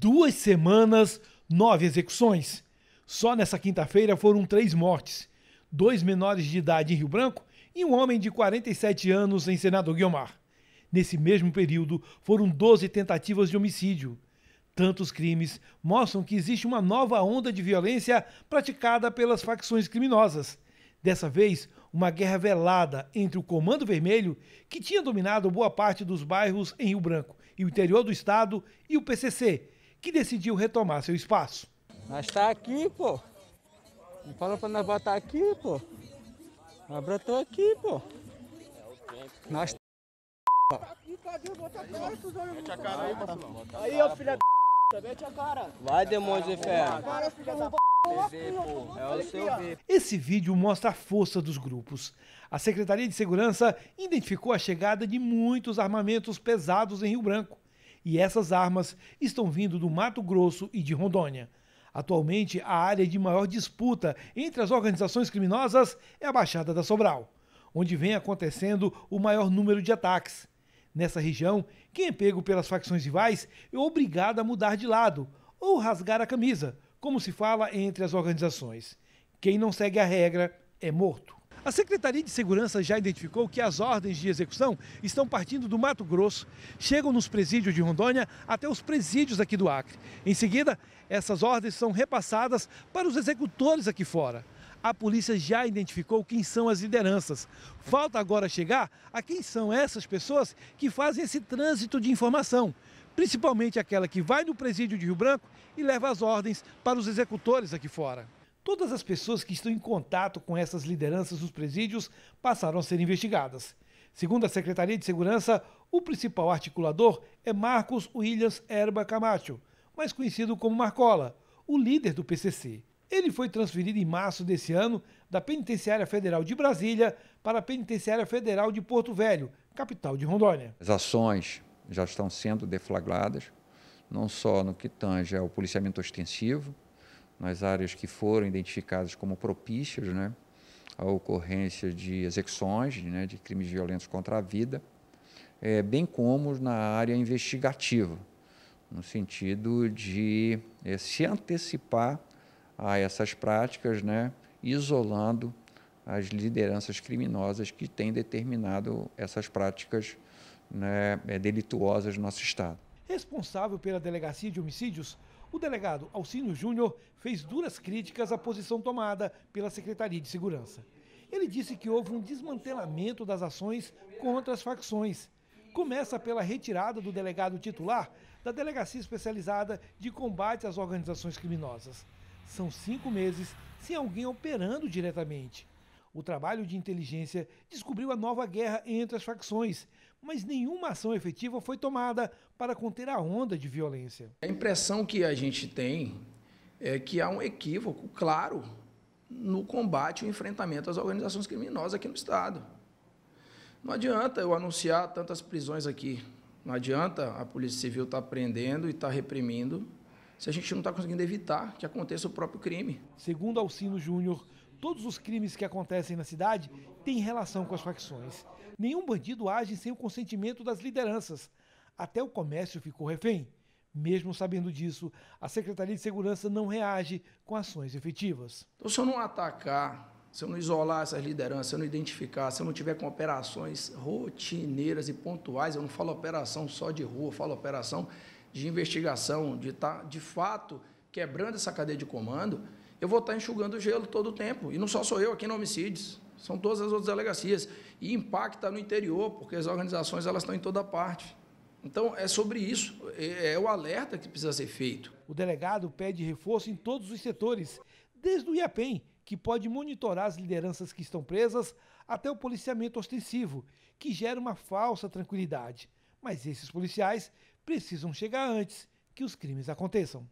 duas semanas, nove execuções. Só nessa quinta-feira foram três mortes: dois menores de idade em Rio Branco e um homem de 47 anos em Senador Guiomar. Nesse mesmo período, foram 12 tentativas de homicídio. Tantos crimes mostram que existe uma nova onda de violência praticada pelas facções criminosas. Dessa vez, uma guerra velada entre o Comando Vermelho, que tinha dominado boa parte dos bairros em Rio Branco e o interior do estado, e o PCC, que decidiu retomar seu espaço. Nós está aqui, pô. Não falou para nós botar aqui, pô. Nós brotou aqui, pô. Nós tá Aí, ó, filha da mete a cara. Vai, demônio de ferro. É Esse vídeo mostra a força dos grupos. A Secretaria de Segurança identificou a chegada de muitos armamentos pesados em Rio Branco e essas armas estão vindo do Mato Grosso e de Rondônia. Atualmente, a área de maior disputa entre as organizações criminosas é a Baixada da Sobral, onde vem acontecendo o maior número de ataques. Nessa região, quem é pego pelas facções rivais é obrigado a mudar de lado ou rasgar a camisa, como se fala entre as organizações. Quem não segue a regra é morto. A Secretaria de Segurança já identificou que as ordens de execução estão partindo do Mato Grosso, chegam nos presídios de Rondônia até os presídios aqui do Acre. Em seguida, essas ordens são repassadas para os executores aqui fora. A polícia já identificou quem são as lideranças. Falta agora chegar a quem são essas pessoas que fazem esse trânsito de informação, principalmente aquela que vai no presídio de Rio Branco e leva as ordens para os executores aqui fora. Todas as pessoas que estão em contato com essas lideranças dos presídios passaram a ser investigadas. Segundo a Secretaria de Segurança, o principal articulador é Marcos Williams Erba Camacho, mais conhecido como Marcola, o líder do PCC. Ele foi transferido em março desse ano da Penitenciária Federal de Brasília para a Penitenciária Federal de Porto Velho, capital de Rondônia. As ações já estão sendo deflagradas, não só no que tange ao policiamento ostensivo, nas áreas que foram identificadas como propícias né, à ocorrência de execuções, né, de crimes violentos contra a vida, é, bem como na área investigativa, no sentido de é, se antecipar a essas práticas, né, isolando as lideranças criminosas que têm determinado essas práticas né, é, delituosas no nosso Estado. Responsável pela Delegacia de Homicídios, o delegado Alcínio Júnior fez duras críticas à posição tomada pela Secretaria de Segurança. Ele disse que houve um desmantelamento das ações contra as facções. Começa pela retirada do delegado titular da Delegacia Especializada de Combate às Organizações Criminosas. São cinco meses sem alguém operando diretamente. O trabalho de inteligência descobriu a nova guerra entre as facções, mas nenhuma ação efetiva foi tomada para conter a onda de violência. A impressão que a gente tem é que há um equívoco claro no combate e enfrentamento às organizações criminosas aqui no Estado. Não adianta eu anunciar tantas prisões aqui, não adianta a Polícia Civil estar tá prendendo e estar tá reprimindo se a gente não está conseguindo evitar que aconteça o próprio crime. Segundo Alcino Júnior, todos os crimes que acontecem na cidade têm relação com as facções. Nenhum bandido age sem o consentimento das lideranças. Até o comércio ficou refém. Mesmo sabendo disso, a Secretaria de Segurança não reage com ações efetivas. Então, se eu não atacar, se eu não isolar essas lideranças, se eu não identificar, se eu não tiver com operações rotineiras e pontuais, eu não falo operação só de rua, eu falo operação de investigação, de estar, tá, de fato, quebrando essa cadeia de comando, eu vou estar tá enxugando o gelo todo o tempo. E não só sou eu aqui no Homicídios, são todas as outras delegacias. E impacta no interior, porque as organizações elas estão em toda parte. Então, é sobre isso, é, é o alerta que precisa ser feito. O delegado pede reforço em todos os setores, desde o IAPEM, que pode monitorar as lideranças que estão presas, até o policiamento ostensivo, que gera uma falsa tranquilidade. Mas esses policiais precisam chegar antes que os crimes aconteçam.